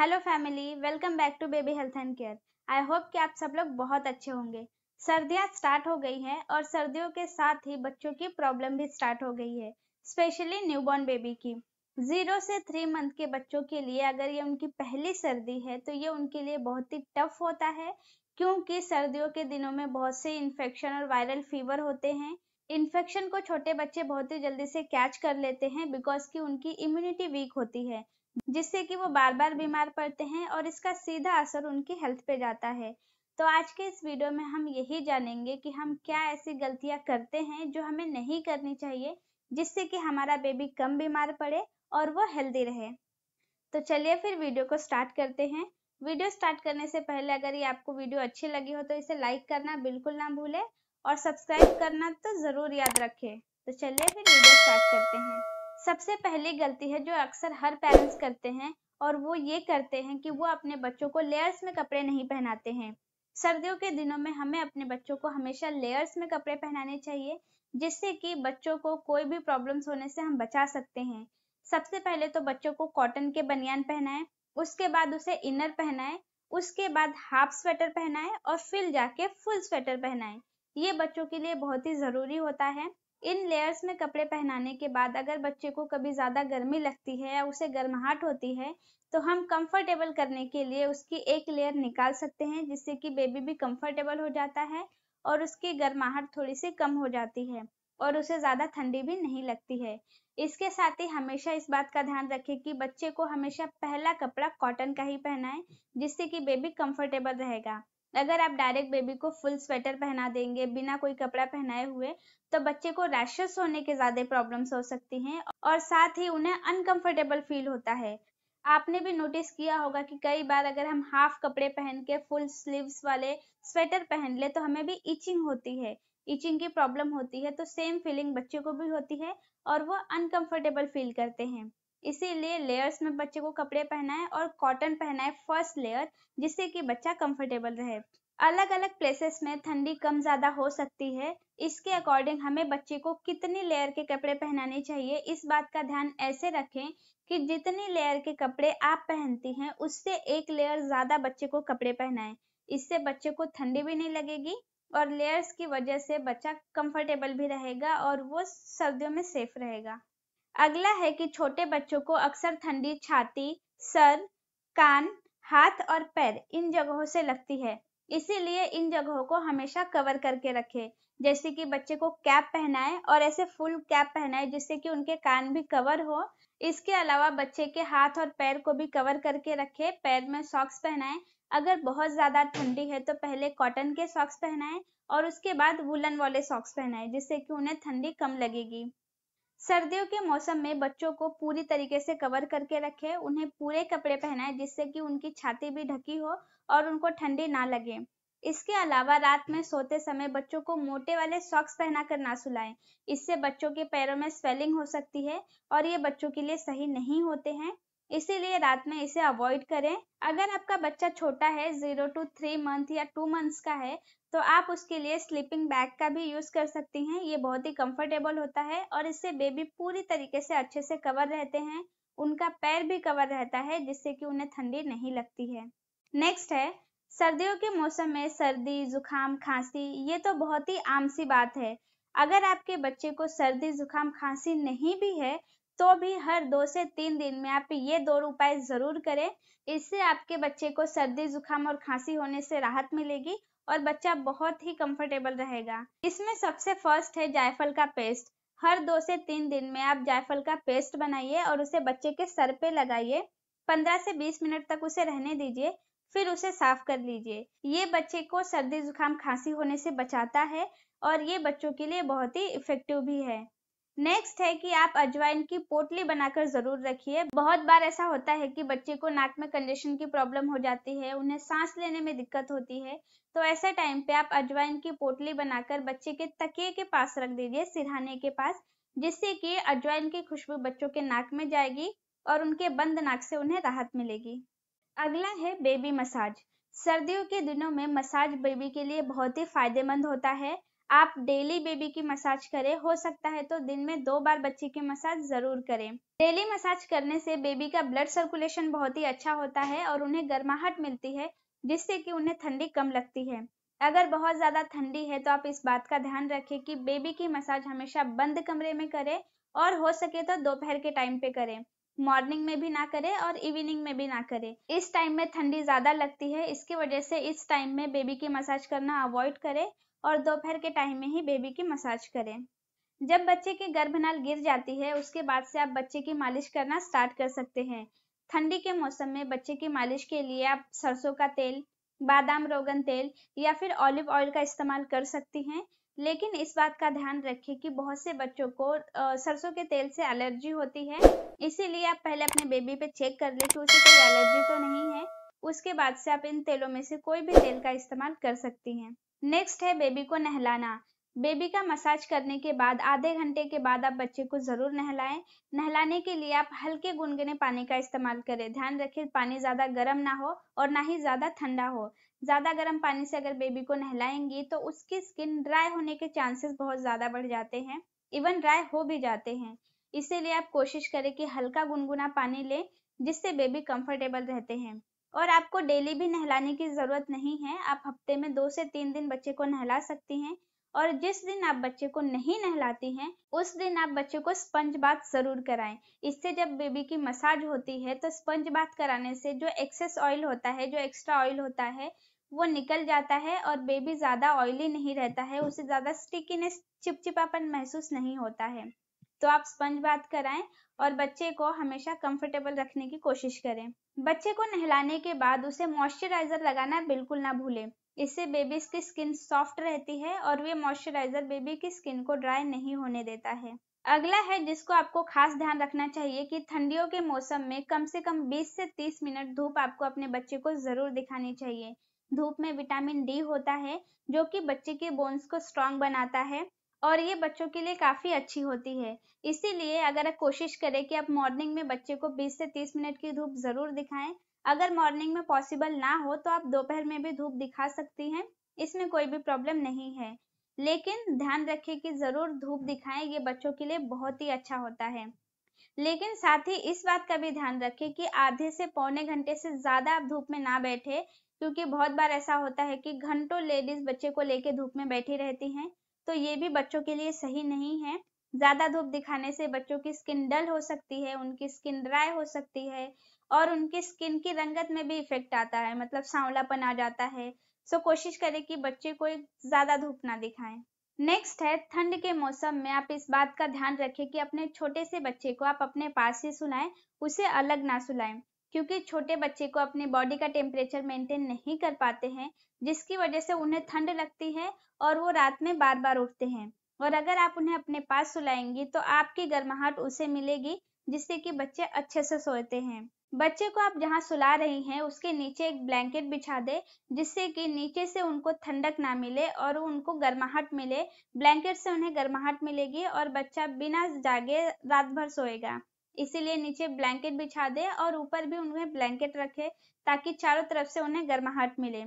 hello family welcome back to baby health and care I hope कि आप सब लोग बहुत अच्छे होंगे सर्दियां स्टार्ट हो गई हैं और सर्दियों के साथ ही बच्चों की प्रॉब्लम भी स्टार्ट हो गई है स्पेशली न्यूबॉर्न बेबी की जीरो से थ्री मंथ के बच्चों के लिए अगर ये उनकी पहली सर्दी है तो ये उनके लिए बहुत ही टफ होता है क्योंकि सर्दियों के दिनों में बहुत से इन्फेक्शन और वायरल फीवर होते हैं इन्फेक्शन को छोटे बच्चे बहुत ही जल्दी से कैच कर लेते हैं बिकॉज कि उनकी इम्यूनिटी वीक होती है जिससे कि वो बार बार बीमार पड़ते हैं और इसका सीधा असर उनकी हेल्थ पे जाता है तो आज के इस वीडियो में हम यही जानेंगे कि हम क्या ऐसी गलतियां करते हैं जो हमें नहीं करनी चाहिए जिससे कि हमारा बेबी कम बीमार पड़े और वो हेल्दी रहे तो चलिए फिर वीडियो को स्टार्ट करते हैं वीडियो स्टार्ट करने से पहले अगर ये आपको वीडियो अच्छी लगी हो तो इसे लाइक करना बिल्कुल ना भूले और सब्सक्राइब करना तो ज़रूर याद रखें तो चलिए फिर वीडियो स्टार्ट करते हैं सबसे पहली गलती है जो अक्सर हर पेरेंट्स करते हैं और वो ये करते हैं कि वो अपने बच्चों को लेयर्स में कपड़े नहीं पहनाते हैं सर्दियों के दिनों में हमें अपने बच्चों को हमेशा लेयर्स में कपड़े पहनाने चाहिए जिससे कि बच्चों को कोई भी प्रॉब्लम्स होने से हम बचा सकते हैं सबसे पहले तो बच्चों को कॉटन के बनियान पहनाएं उसके बाद उसे इनर पहनाएं उसके बाद हाफ स्वेटर पहनाएं और फिर जाके फुल स्वेटर पहनाएं ये बच्चों के लिए बहुत ही ज़रूरी होता है इन लेयर्स में कपड़े पहनाने के बाद अगर बच्चे को कभी ज़्यादा गर्मी लगती है या उसे गर्माहट होती है तो हम कंफर्टेबल करने के लिए उसकी एक लेयर निकाल सकते हैं जिससे कि बेबी भी कंफर्टेबल हो जाता है और उसकी गर्माहट थोड़ी सी कम हो जाती है और उसे ज़्यादा ठंडी भी नहीं लगती है इसके साथ ही हमेशा इस बात का ध्यान रखें कि बच्चे को हमेशा पहला कपड़ा कॉटन का ही पहनाएं जिससे कि बेबी कंफर्टेबल रहेगा अगर आप डायरेक्ट बेबी को फुल स्वेटर पहना देंगे बिना कोई कपड़ा पहनाए हुए तो बच्चे को रैशेस होने के ज्यादा प्रॉब्लम्स हो सकती हैं और साथ ही उन्हें अनकंफर्टेबल फील होता है आपने भी नोटिस किया होगा कि कई बार अगर हम हाफ कपड़े पहन के फुल स्लीव्स वाले स्वेटर पहन ले तो हमें भी इचिंग होती है इचिंग की प्रॉब्लम होती है तो सेम फीलिंग बच्चे को भी होती है और वो अनकंफर्टेबल फील करते हैं इसीलिए लेयर्स में बच्चे को कपड़े पहनाए और कॉटन पहनाए फर्स्ट लेयर जिससे कि बच्चा कंफर्टेबल रहे अलग अलग प्लेसेस में ठंडी कम ज़्यादा हो सकती है इसके अकॉर्डिंग हमें बच्चे को कितनी लेयर के कपड़े पहनाने चाहिए इस बात का ध्यान ऐसे रखें कि जितनी लेयर के कपड़े आप पहनती हैं उससे एक लेयर ज़्यादा बच्चे को कपड़े पहनाएं इससे बच्चे को ठंडी भी नहीं लगेगी और लेयर्स की वजह से बच्चा कंफर्टेबल भी रहेगा और वो सर्दियों में सेफ रहेगा अगला है कि छोटे बच्चों को अक्सर ठंडी छाती सर कान हाथ और पैर इन जगहों से लगती है इसीलिए इन जगहों को हमेशा कवर करके रखें जैसे कि बच्चे को कैप पहनाएं और ऐसे फुल कैप पहनाएं जिससे कि उनके कान भी कवर हो इसके अलावा बच्चे के हाथ और पैर को भी कवर करके रखें पैर में सॉक्स पहनाएं अगर बहुत ज़्यादा ठंडी है तो पहले कॉटन के सॉक्स पहनाएं और उसके बाद वुलन वाले सॉक्स पहनाएं जिससे कि उन्हें ठंडी कम लगेगी सर्दियों के मौसम में बच्चों को पूरी तरीके से कवर करके रखें उन्हें पूरे कपड़े पहनाएं जिससे कि उनकी छाती भी ढकी हो और उनको ठंडी ना लगे इसके अलावा रात में सोते समय बच्चों को मोटे वाले सॉक्स पहनाकर ना सुलाएं इससे बच्चों के पैरों में स्वेलिंग हो सकती है और ये बच्चों के लिए सही नहीं होते हैं इसीलिए रात में इसे अवॉइड करें अगर आपका बच्चा छोटा है जीरो टू थ्री मंथ या टू मंथ्स का है तो आप उसके लिए स्लीपिंग बैग का भी यूज कर सकती हैं ये बहुत ही कंफर्टेबल होता है और इससे बेबी पूरी तरीके से अच्छे से कवर रहते हैं उनका पैर भी कवर रहता है जिससे कि उन्हें ठंडी नहीं लगती है नेक्स्ट है सर्दियों के मौसम में सर्दी जुकाम खांसी ये तो बहुत ही आम सी बात है अगर आपके बच्चे को सर्दी जुकाम खांसी नहीं भी है तो भी हर दो से तीन दिन में आप ये दो उपाय ज़रूर करें इससे आपके बच्चे को सर्दी जुकाम और खांसी होने से राहत मिलेगी और बच्चा बहुत ही कंफर्टेबल रहेगा इसमें सबसे फर्स्ट है जायफल का पेस्ट हर दो से तीन दिन में आप जायफल का पेस्ट बनाइए और उसे बच्चे के सर पे लगाइए 15 से 20 मिनट तक उसे रहने दीजिए फिर उसे साफ कर लीजिए ये बच्चे को सर्दी जुकाम खांसी होने से बचाता है और ये बच्चों के लिए बहुत ही इफेक्टिव भी है नेक्स्ट है कि आप अजवाइन की पोटली बनाकर जरूर रखिए बहुत बार ऐसा होता है कि बच्चे को नाक में कंजेशन की प्रॉब्लम हो जाती है उन्हें सांस लेने में दिक्कत होती है तो ऐसे टाइम पे आप अजवाइन की पोटली बनाकर बच्चे के तकिए के पास रख दीजिए सिरहाने के पास जिससे कि अजवाइन की खुशबू बच्चों के नाक में जाएगी और उनके बंद नाक से उन्हें राहत मिलेगी अगला है बेबी मसाज सर्दियों के दिनों में मसाज बेबी के लिए बहुत ही फायदेमंद होता है आप डेली बेबी की मसाज करें हो सकता है तो दिन में दो बार बच्चे की मसाज जरूर करें डेली मसाज करने से बेबी का ब्लड सर्कुलेशन बहुत ही अच्छा होता है और उन्हें गर्माहट मिलती है जिससे कि उन्हें ठंडी कम लगती है अगर बहुत ज़्यादा ठंडी है तो आप इस बात का ध्यान रखें कि बेबी की मसाज हमेशा बंद कमरे में करें और हो सके तो दोपहर के टाइम पे करें मॉर्निंग में भी ना करें और इवनिंग में भी ना करें इस टाइम में ठंडी ज़्यादा लगती है इसकी वजह से इस टाइम में बेबी की मसाज करना अवॉइड करें और दोपहर के टाइम में ही बेबी की मसाज करें जब बच्चे की गर्भनाल गिर जाती है उसके बाद से आप बच्चे की मालिश करना स्टार्ट कर सकते हैं ठंडी के मौसम में बच्चे की मालिश के लिए आप सरसों का तेल बादाम रोगन तेल या फिर ऑलिव ऑयल का इस्तेमाल कर सकती हैं लेकिन इस बात का ध्यान रखें कि बहुत से बच्चों को सरसों के तेल से एलर्जी होती है इसीलिए आप पहले अपने बेबी पे चेक कर लें कि उसे कोई एलर्जी तो नहीं है उसके बाद से आप इन तेलों में से कोई भी तेल का इस्तेमाल कर सकती हैं नेक्स्ट है बेबी को नहलाना बेबी का मसाज करने के बाद आधे घंटे के बाद आप बच्चे को ज़रूर नहलाएं नहलाने के लिए आप हल्के गुनगुने पानी का इस्तेमाल करें ध्यान रखें पानी ज़्यादा गर्म ना हो और ना ही ज़्यादा ठंडा हो ज़्यादा गर्म पानी से अगर बेबी को नहलाएंगी तो उसकी स्किन ड्राई होने के चांसेस बहुत ज़्यादा बढ़ जाते हैं इवन ड्राई हो भी जाते हैं इसीलिए आप कोशिश करें कि हल्का गुनगुना पानी लें जिससे बेबी कंफर्टेबल रहते हैं और आपको डेली भी नहलाने की ज़रूरत नहीं है आप हफ्ते में दो से तीन दिन बच्चे को नहला सकती हैं और जिस दिन आप बच्चे को नहीं नहलाती हैं उस दिन आप बच्चे को स्पंज बात ज़रूर कराएं इससे जब बेबी की मसाज होती है तो स्पंज बात कराने से जो एक्सेस ऑयल होता है जो एक्स्ट्रा ऑयल होता है वो निकल जाता है और बेबी ज़्यादा ऑयली नहीं रहता है उसे ज़्यादा स्टिकीनेस चिपचिपापन महसूस नहीं होता है तो आप स्पंज बात कराएं और बच्चे को हमेशा कंफर्टेबल रखने की कोशिश करें बच्चे को नहलाने के बाद उसे मॉइस्चराइजर लगाना बिल्कुल ना भूलें इससे बेबीज की स्किन सॉफ्ट रहती है और वे मॉइस्चराइजर बेबी की स्किन को ड्राई नहीं होने देता है अगला है जिसको आपको खास ध्यान रखना चाहिए कि ठंडियों के मौसम में कम से कम 20 से 30 मिनट धूप आपको अपने बच्चे को जरूर दिखानी चाहिए धूप में विटामिन डी होता है जो कि बच्चे के बोन्स को स्ट्रांग बनाता है और ये बच्चों के लिए काफ़ी अच्छी होती है इसीलिए अगर आप कोशिश करें कि आप मॉर्निंग में बच्चे को 20 से 30 मिनट की धूप ज़रूर दिखाएं अगर मॉर्निंग में पॉसिबल ना हो तो आप दोपहर में भी धूप दिखा सकती हैं इसमें कोई भी प्रॉब्लम नहीं है लेकिन ध्यान रखें कि ज़रूर धूप दिखाएं ये बच्चों के लिए बहुत ही अच्छा होता है लेकिन साथ ही इस बात का भी ध्यान रखें कि आधे से पौने घंटे से ज़्यादा आप धूप में ना बैठे क्योंकि बहुत बार ऐसा होता है कि घंटों लेडीज बच्चे को लेके धूप में बैठी रहती हैं तो ये भी बच्चों के लिए सही नहीं है ज्यादा धूप दिखाने से बच्चों की स्किन डल हो सकती है उनकी स्किन ड्राई हो सकती है और उनकी स्किन की रंगत में भी इफेक्ट आता है मतलब सांवलापन आ जाता है सो कोशिश करें कि बच्चे को ज्यादा धूप ना दिखाएं नेक्स्ट है ठंड के मौसम में आप इस बात का ध्यान रखें कि अपने छोटे से बच्चे को आप अपने पास ही सुलाएं उसे अलग ना सुलाएं क्योंकि छोटे बच्चे को अपने बॉडी का टेम्परेचर मेंटेन नहीं कर पाते हैं जिसकी वजह से उन्हें ठंड लगती है और वो रात में बार बार उठते हैं और अगर आप उन्हें अपने पास सुलाएंगी तो आपकी गर्माहट उसे मिलेगी जिससे कि बच्चे अच्छे से सोते हैं बच्चे को आप जहाँ सुला रही हैं उसके नीचे एक ब्लैंकेट बिछा दे जिससे कि नीचे से उनको ठंडक ना मिले और उनको गर्माहट मिले ब्लैंकेट से उन्हें गर्माहट मिलेगी और बच्चा बिना जागे रात भर सोएगा इसीलिए नीचे ब्लैंकेट बिछा दे और ऊपर भी उन्हें ब्लैंकेट रखे ताकि चारों तरफ से उन्हें गर्माहट मिले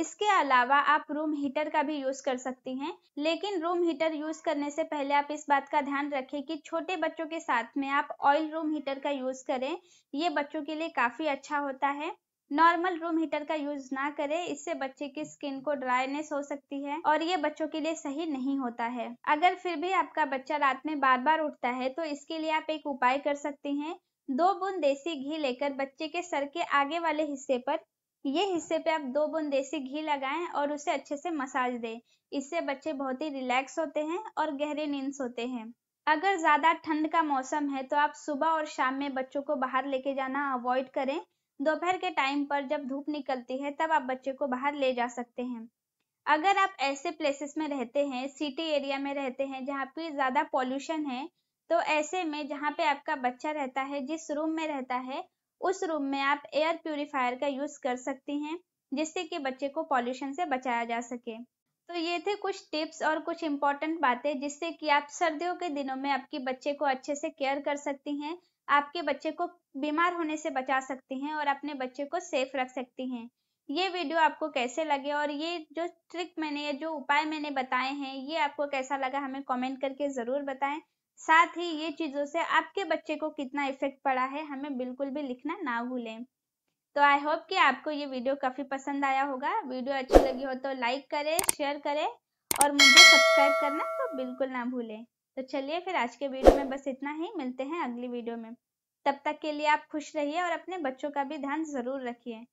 इसके अलावा आप रूम हीटर का भी यूज कर सकती हैं लेकिन रूम हीटर यूज करने से पहले आप इस बात का ध्यान रखें कि छोटे बच्चों के साथ में आप ऑयल रूम हीटर का यूज करें ये बच्चों के लिए काफी अच्छा होता है नॉर्मल रूम हीटर का यूज ना करें इससे बच्चे की स्किन को ड्राइनेस हो सकती है और ये बच्चों के लिए सही नहीं होता है अगर फिर भी आपका बच्चा रात में बार बार उठता है तो इसके लिए आप एक उपाय कर सकते हैं दो बूंद देसी घी लेकर बच्चे के सर के आगे वाले हिस्से पर ये हिस्से पे आप दो बूंद देसी घी लगाएं और उसे अच्छे से मसाज दें इससे बच्चे बहुत ही रिलैक्स होते हैं और गहरी नींद सोते हैं अगर ज्यादा ठंड का मौसम है तो आप सुबह और शाम में बच्चों को बाहर लेके जाना अवॉइड करें दोपहर के टाइम पर जब धूप निकलती है तब आप बच्चे को बाहर ले जा सकते हैं अगर आप ऐसे प्लेसेस में रहते हैं सिटी एरिया में रहते हैं जहाँ पे ज़्यादा पॉल्यूशन है तो ऐसे में जहाँ पे आपका बच्चा रहता है जिस रूम में रहता है उस रूम में आप एयर प्यूरिफायर का यूज़ कर सकती हैं जिससे कि बच्चे को पॉल्यूशन से बचाया जा सके तो ये थे कुछ टिप्स और कुछ इम्पोर्टेंट बातें जिससे कि आप सर्दियों के दिनों में आपके बच्चे को अच्छे से केयर कर सकती हैं आपके बच्चे को बीमार होने से बचा सकती हैं और अपने बच्चे को सेफ रख सकती हैं ये वीडियो आपको कैसे लगे और ये जो ट्रिक मैंने जो उपाय मैंने बताए हैं ये आपको कैसा लगा हमें कॉमेंट करके ज़रूर बताएं साथ ही ये चीज़ों से आपके बच्चे को कितना इफेक्ट पड़ा है हमें बिल्कुल भी लिखना ना भूलें तो आई होप कि आपको ये वीडियो काफ़ी पसंद आया होगा वीडियो अच्छी लगी हो तो लाइक करें शेयर करें और मुझे सब्सक्राइब करना तो बिल्कुल ना भूलें तो चलिए फिर आज के वीडियो में बस इतना ही मिलते हैं अगली वीडियो में तब तक के लिए आप खुश रहिए और अपने बच्चों का भी ध्यान ज़रूर रखिए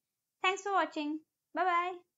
thanks for watching bye bye